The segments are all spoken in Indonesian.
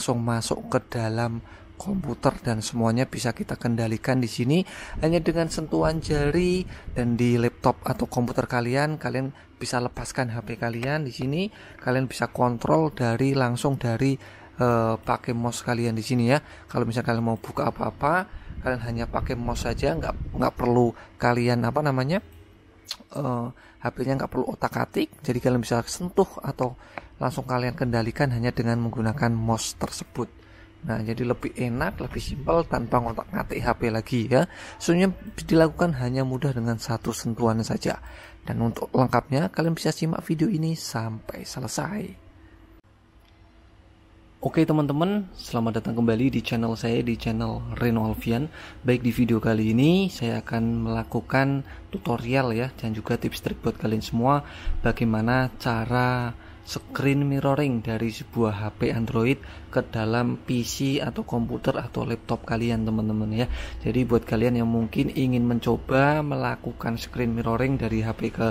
langsung masuk ke dalam komputer dan semuanya bisa kita kendalikan di sini hanya dengan sentuhan jari dan di laptop atau komputer kalian kalian bisa lepaskan HP kalian di sini kalian bisa kontrol dari langsung dari e, pakai mouse kalian di sini ya kalau misalnya kalian mau buka apa-apa kalian hanya pakai mouse saja nggak nggak perlu kalian apa namanya uh, eh, HP-nya nggak perlu otak-atik, jadi kalian bisa sentuh atau langsung kalian kendalikan hanya dengan menggunakan mouse tersebut. Nah, jadi lebih enak, lebih simpel tanpa ngotak-ngatik HP lagi ya. Sebenarnya dilakukan hanya mudah dengan satu sentuhan saja. Dan untuk lengkapnya, kalian bisa simak video ini sampai selesai. Oke teman-teman, selamat datang kembali di channel saya di channel Reno Alfian. Baik di video kali ini saya akan melakukan tutorial ya dan juga tips trik buat kalian semua bagaimana cara screen mirroring dari sebuah HP Android ke dalam PC atau komputer atau laptop kalian teman-teman ya. Jadi buat kalian yang mungkin ingin mencoba melakukan screen mirroring dari HP ke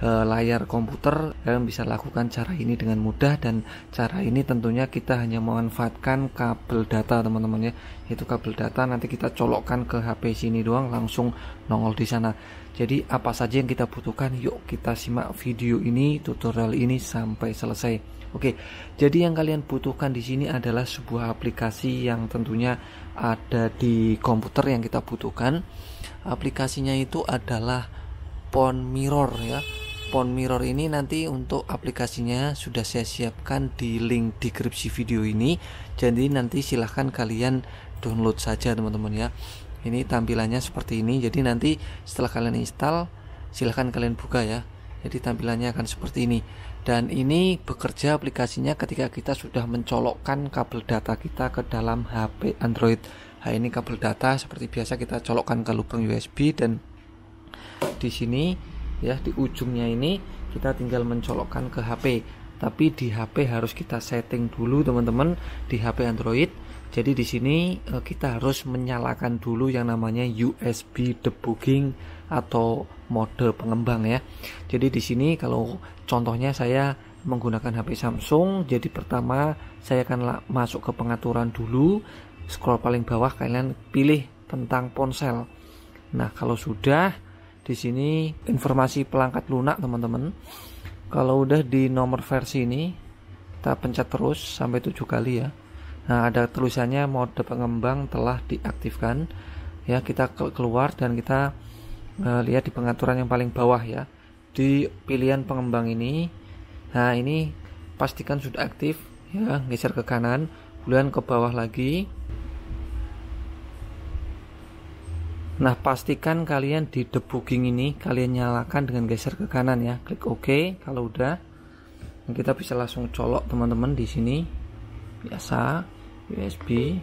e, layar komputer, kalian bisa lakukan cara ini dengan mudah dan cara ini tentunya kita hanya memanfaatkan kabel data teman-teman ya. Itu kabel data nanti kita colokkan ke HP sini doang langsung nongol di sana. Jadi apa saja yang kita butuhkan yuk kita simak video ini tutorial ini sampai selesai. Oke. Jadi yang kalian butuhkan di sini adalah sebuah aplikasi yang tentunya ada di komputer yang kita butuhkan. Aplikasinya itu adalah Pon Mirror ya. Pon Mirror ini nanti untuk aplikasinya sudah saya siapkan di link deskripsi video ini. Jadi nanti silahkan kalian download saja teman-teman ya ini tampilannya seperti ini jadi nanti setelah kalian install silahkan kalian buka ya jadi tampilannya akan seperti ini dan ini bekerja aplikasinya ketika kita sudah mencolokkan kabel data kita ke dalam HP Android nah, ini kabel data seperti biasa kita colokkan ke lubang USB dan di sini ya di ujungnya ini kita tinggal mencolokkan ke HP tapi di HP harus kita setting dulu teman-teman di HP Android jadi di sini eh, kita harus menyalakan dulu yang namanya USB debugging atau mode pengembang ya. Jadi di sini kalau contohnya saya menggunakan HP Samsung, jadi pertama saya akan masuk ke pengaturan dulu, scroll paling bawah kalian pilih tentang ponsel. Nah, kalau sudah di sini informasi pelangkat lunak teman-teman. Kalau udah di nomor versi ini kita pencet terus sampai tujuh kali ya. Nah, ada tulisannya mode pengembang telah diaktifkan. Ya, kita keluar dan kita uh, lihat di pengaturan yang paling bawah ya. Di pilihan pengembang ini, nah ini pastikan sudah aktif ya, geser ke kanan, kemudian ke bawah lagi. Nah, pastikan kalian di debugging ini kalian nyalakan dengan geser ke kanan ya. Klik OK kalau udah. Nah, kita bisa langsung colok teman-teman di sini biasa USB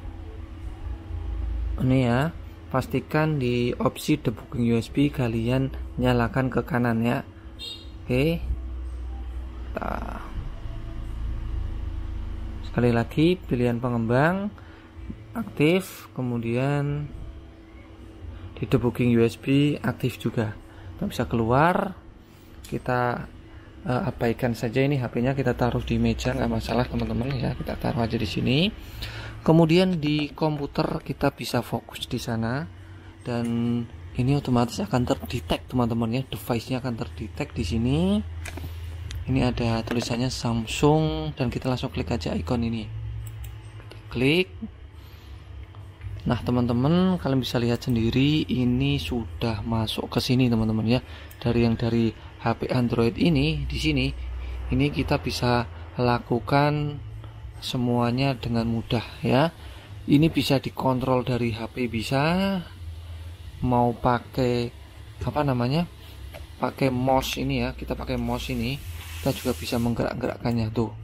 ini ya pastikan di opsi debugging USB kalian nyalakan ke kanan ya oke okay. sekali lagi pilihan pengembang aktif kemudian di debugging USB aktif juga kita bisa keluar kita uh, abaikan saja ini HP-nya kita taruh di meja nggak masalah teman-teman ya kita taruh aja di sini kemudian di komputer kita bisa fokus di sana dan ini otomatis akan terdetek teman-teman ya device-nya akan terdetek di sini ini ada tulisannya Samsung dan kita langsung klik aja ikon ini klik Nah teman-teman kalian bisa lihat sendiri ini sudah masuk ke sini teman-teman ya dari yang dari HP Android ini di sini ini kita bisa lakukan semuanya dengan mudah ya ini bisa dikontrol dari HP bisa mau pakai apa namanya pakai mouse ini ya kita pakai mouse ini kita juga bisa menggerak-gerakkannya tuh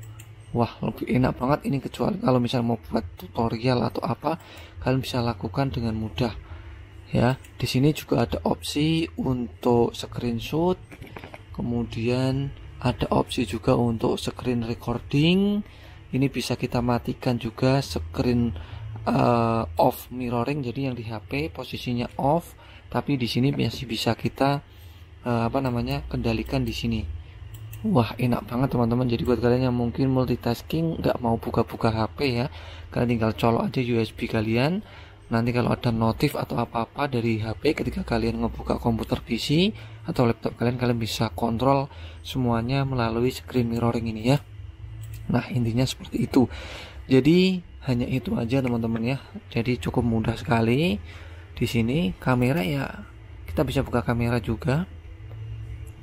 wah lebih enak banget ini kecuali kalau misal mau buat tutorial atau apa kalian bisa lakukan dengan mudah ya di sini juga ada opsi untuk screenshot kemudian ada opsi juga untuk screen recording ini bisa kita matikan juga screen uh, off mirroring jadi yang di HP posisinya off tapi di sini masih bisa kita uh, apa namanya kendalikan di sini wah enak banget teman-teman jadi buat kalian yang mungkin multitasking nggak mau buka-buka HP ya kalian tinggal colok aja USB kalian nanti kalau ada notif atau apa-apa dari HP ketika kalian ngebuka komputer PC atau laptop kalian kalian bisa kontrol semuanya melalui screen mirroring ini ya nah intinya seperti itu jadi hanya itu aja teman-teman ya jadi cukup mudah sekali di sini kamera ya kita bisa buka kamera juga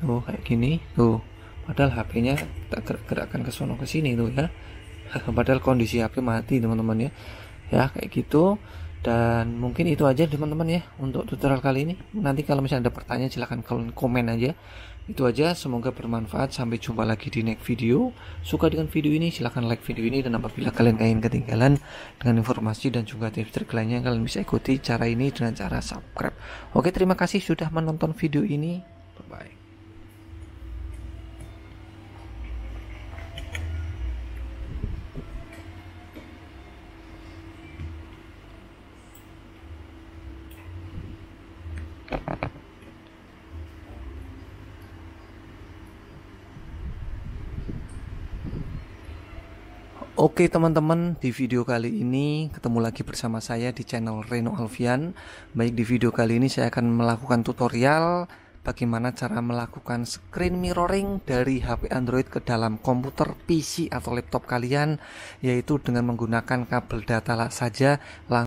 tuh kayak gini tuh padahal HP-nya kita gerak-gerakkan ke sana ke sini tuh ya padahal kondisi HP mati teman-teman ya ya kayak gitu dan mungkin itu aja teman-teman ya untuk tutorial kali ini nanti kalau misalnya ada pertanyaan silahkan komen aja itu aja semoga bermanfaat sampai jumpa lagi di next video suka dengan video ini silahkan like video ini dan apabila kalian ingin ketinggalan dengan informasi dan juga tips trik lainnya kalian bisa ikuti cara ini dengan cara subscribe oke terima kasih sudah menonton video ini bye bye Oke teman-teman, di video kali ini ketemu lagi bersama saya di channel Reno Alfian. Baik di video kali ini saya akan melakukan tutorial bagaimana cara melakukan screen mirroring dari HP Android ke dalam komputer PC atau laptop kalian yaitu dengan menggunakan kabel data saja